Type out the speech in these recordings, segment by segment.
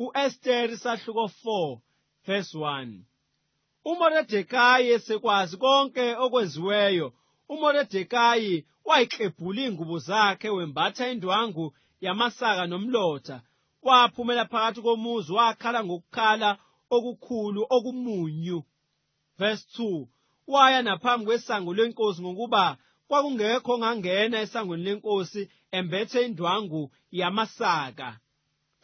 uEsther sahluko 4 verse 1 uMordekai esekwazi konke okwenziweyo uMordekai wayiklebhula ingubo zakhe wembatha indwangu yamasaka nomlotha waphumela phakathi komuzi wakhala ngokukhala okukhulu okumunyu verse 2 waya naphambi kwesango lenkosi ngokuba kwakungekho ngangena esangweni lenkosi embethe indwangu yamasaka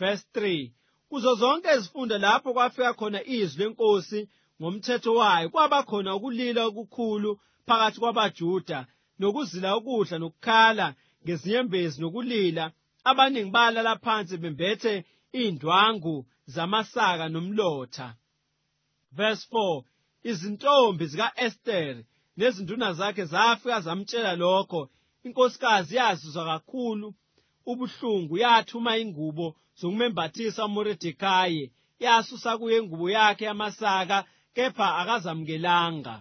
verse 3 Kuzo zonke izifunda lapho kwafika khona izwi lenkosi ngomthetho wayo kwaba khona ukulila okukhulu phakathi kwabaJuda nokuzila okudla nokukhala ngezinyembezi nokulila abaningi balala phansi bembethe indwangu zamasaka nomlotha verse 4 izintombi zikaEsther nezinduna zakhe zafika zamtshela lokho inkosikazi yazizwa kakhulu ubuhlungu yathuma ingubo zokumembathisa uMoridekayi yasusa kuye ingubo yakhe yamasaka kepha akazamukelanga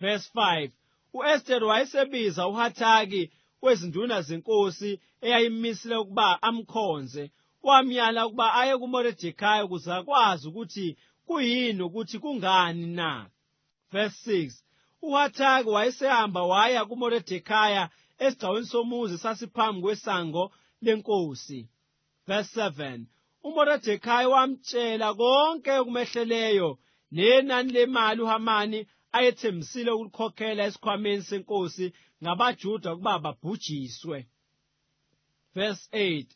verse 5 uEsther wayesebiza uHathaki kwezinduna zenkosi eyayimisile ukuba amkhonze wamyala ukuba aye kuMoridekayi ukuze akwazi ukuthi kuyini ukuthi kungani na verse 6 uHathaki wayesehamba waya kuMoridekaya esigcawini somuzi sasiphambi kwesango lenkosi verse 7 uMordekhai wamtshela konke okumehleleyo nenani lemali uHamani ayethembisile ukulikhokhela esikhwameni senkosi ngabaJuda ukuba babhujiswe verse 8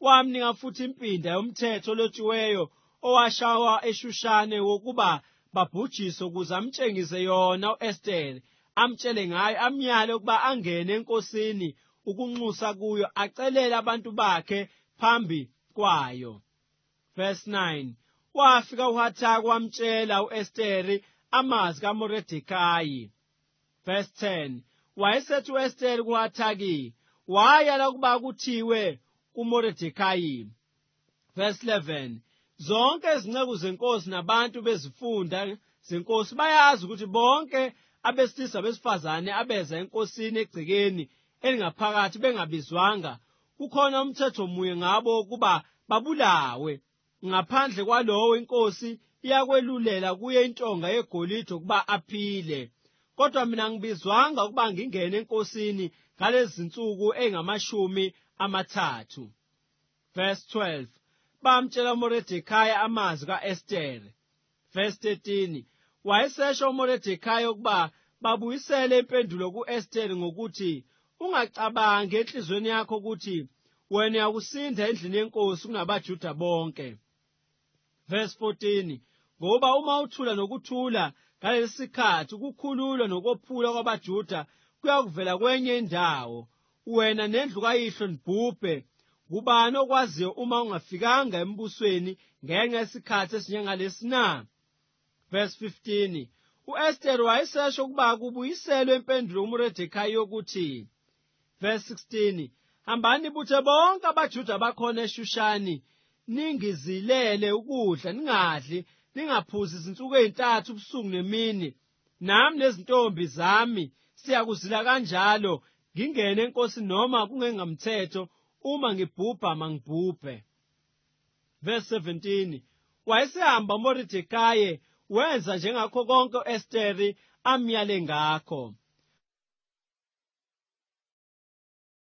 wamnika futhi impinda yomthetho lotshiweyo owashawa eshushane wokuba babhujiswe ukuze amtshengise yona uEsther amtshele ngayo amyale ukuba angene enkosini ukunxusa kuyo acelele abantu bakhe phambi kwayo verse 9 wafika uHathaka wamtshela uEsteri amazwi kaMoredekayi verse 10 wayesethi uEsteri kuHathaki wayala ukuba kuthiwe kuMoredekayi verse 11 zonke izinceku zenkosi nabantu bezifunda zenkosi bayazi ukuthi bonke abesilisa besifazane abeza enkosini egcekeni elingaphakathi bengabizwanga kukhona umthetho munye ngabo ukuba babulawe ngaphandle kwalowo inkosi iyakwelulela kuye intonga yegolide ukuba aphile kodwa mina ngibizwanga ukuba ngingene enkosini ngalezi nsuku engamashumi amathathu verse 12 bamtshela uMordekhaya amazwi kaEsther verse 13 wayesesho uMordekhaya ukuba babuyisele impendulo kuEsther ngokuthi Ungacabangi enhlizweni yakho ukuthi wena uyakusinda endlini yenkosi kunabaJuda bonke. Verse 14 Ngoba uma uthula nokuthula ngalesikhathi ukukhululwa nokophula kwabaJuda kuyakuvela kwenye indawo wena nendlu kayihlo nibhubhe kubani okwaziyo uma ungafikanga embusweni ngenxa yesikhathi esinjengalesi na verse 15 u-Esther wayesesho ukuba kubuyiselwe impendulo kuModekai yokuthi verse 16 hambani buthe bonke abajuda bakhona eshushani ningizilele ukudla ningadli ningaphuzi izinsuku ezintathu ubusuku nemini nami nezintombi zami siyakuzila kanjalo ngingene enkosi noma kungengamthetho uma ngibhubha mangibhubhe verse 17 wayesehamba uMoridekaye wenza njengakho konke uEsteri amyale ngakho